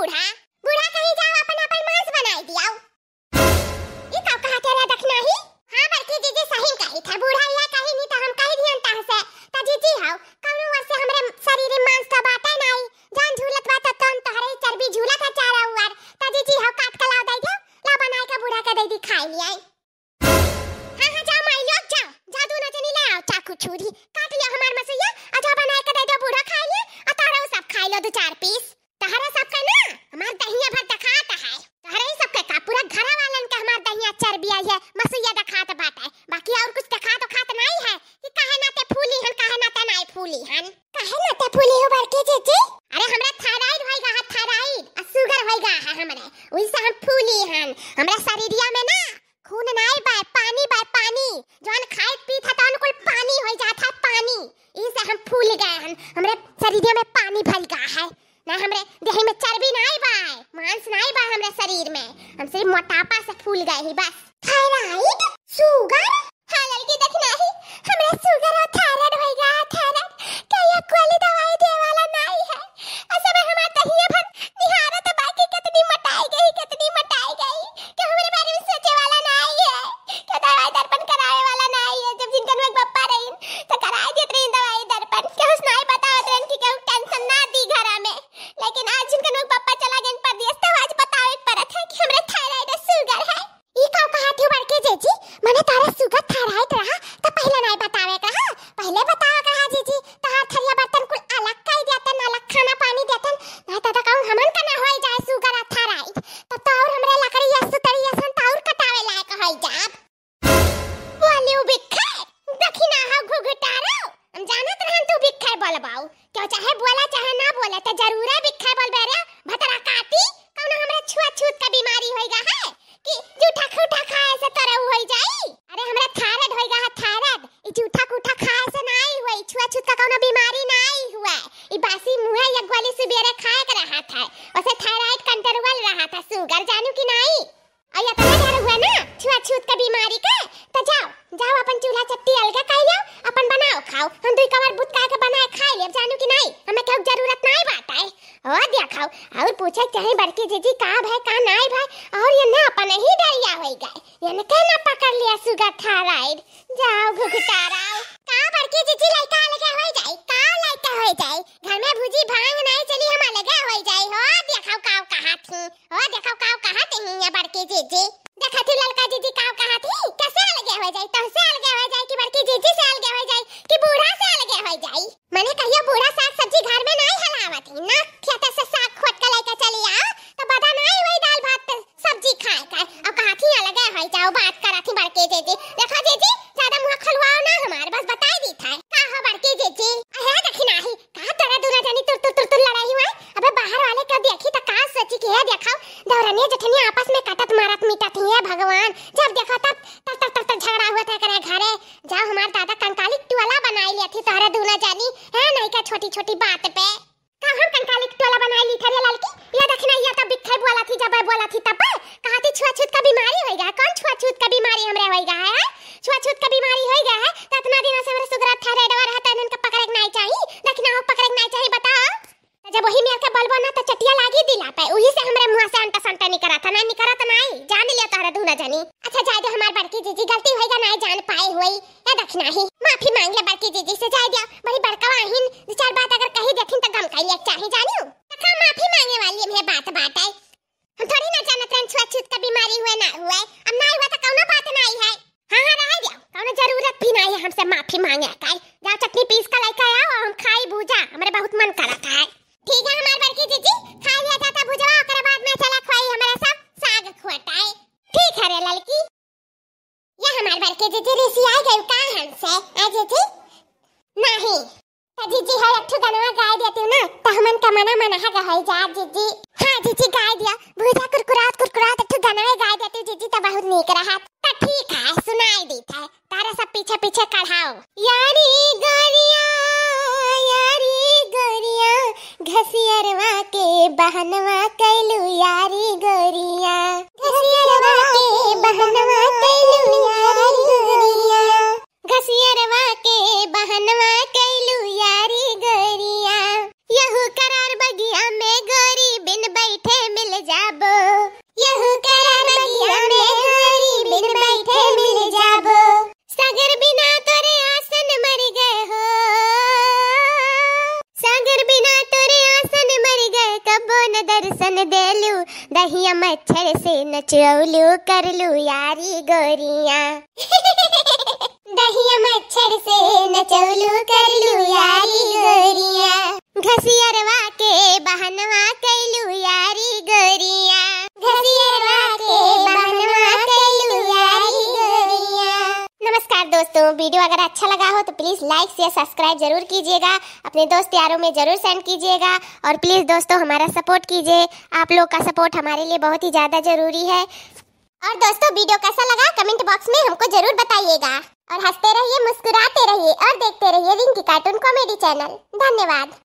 बूढ़ा बूढ़ा कहीं जाओ अपन अपन मांस बनाई दिया ई का कहत रे दखना ही हां बड़की जीजी सही कही था बूढ़ा शरीर में पानी भर गया है ना हमरे देह में चर्बी ना आई बाय मांस ना आई बाय हमरे शरीर में हम सिर्फ मोटापा से फूल गए ही बस थायराइड सुगर हाँ लड़की देखना ही हमरे सुगर होता सुगर जानू की नाई और ये तो डर हुआ ना छुआ छूत का बीमारी का तो जाओ जाओ अपन चूल्हा चट्टी अलगा खाई लो अपन बनाओ खाओ हम दुई कवर बुत का के बनाए खाई ले जानू की नाई हमें कहू जरूरत नहीं बात है ओ दिया खाओ और पूछे चाहे बड़की जीजी का भाई का नाई भाई और ये ना अपन ही डरिया हो गए यानी ना पकड़ लिया सुगर थाराइड जाओ घुघटाराओ का बड़की जीजी लड़का अलग हो जाए जीजी देखा थी ललका जीजी का कहा थी तो कैसे अलग हो जाए तो से अलग हो जाए कि बड़की जीजी से अलग हो जाए कि बूढ़ा से अलग हो जाए माने कहियो बूढ़ा साग सब्जी घर में नहीं हलावत ना खेत से साग खोद के लेके चली आ तो बता नहीं वही दाल भात सब्जी खाए कर अब कहा थी अलग हो जाओ बात करा थी बड़की जीजी देखा जीजी भगवान जब देखो तब तब तब तब तक झगड़ा हुआ था करे घरे जाओ हमारे दादा कंकाली टुअला बनाई लिया थी तारा दूना जानी है नहीं का छोटी छोटी बात पे का हम कंकाली जब वही मेयर का बलबा ना तो चटिया लागी दिला पे उही से हमरे मुंह से अंटा संटा निकरा था ना निकरा त तो नाई जान लिया तारा तो धुना जानी अच्छा जाय दे हमार बड़की जीजी गलती होई गा नाई जान पाए होई ए दक्षिणा नाही माफी मांग ले बड़की जीजी से जाय दिया बड़ी बड़का वाहिन दो चार बात अगर कही देखिन त तो गम खाई ले चाहे जानियो कहां अच्छा, माफी मांगे वाली है बात बात है हम थोड़ी ना जानत रहन छुआ छूत का बीमारी हुए ना हुए अब नाई हुआ तो कौनो बात नाई है हां हां रह गया कौनो जरूरत भी नाई है हमसे माफी मांगे का लड़की यह हमारे बार के जीजी ऋषि आए गए का हमसे आ जीजी नहीं तो जीजी है अठु गनवा गाय दिया तू ना तो हमन का मना मना है गहई जा जीजी हां जीजी गाय दिया भूजा कुरकुरात कुरकुरात अठु गनवा गाय दिया तू जीजी तो बहुत नीक रहा तो ठीक है सुनाई दी था तारा सब पीछे पीछे कढ़ाओ यारी गोरिया यारी गोरिया घसियरवा के बहनवा कैलू यारी गोरिया घसिया बहनवा के बहनवा रहिया मच्छर से नचरौलू कर लू यारी गोरिया दहिया मच्छर से नचौलू कर लू यारी गोरिया घसियरवा के बहनवा कर लू यारी गोरिया घसियरवा के नमस्कार दोस्तों वीडियो अगर अच्छा लगा हो तो प्लीज़ लाइक शेयर सब्सक्राइब जरूर कीजिएगा अपने दोस्त यारों में जरूर सेंड कीजिएगा और प्लीज़ दोस्तों हमारा सपोर्ट कीजिए आप लोग का सपोर्ट हमारे लिए बहुत ही ज़्यादा ज़रूरी है और दोस्तों वीडियो कैसा लगा कमेंट बॉक्स में हमको ज़रूर बताइएगा और हंसते रहिए मुस्कुराते रहिए और देखते रहिए रिंकी कार्टून कॉमेडी चैनल धन्यवाद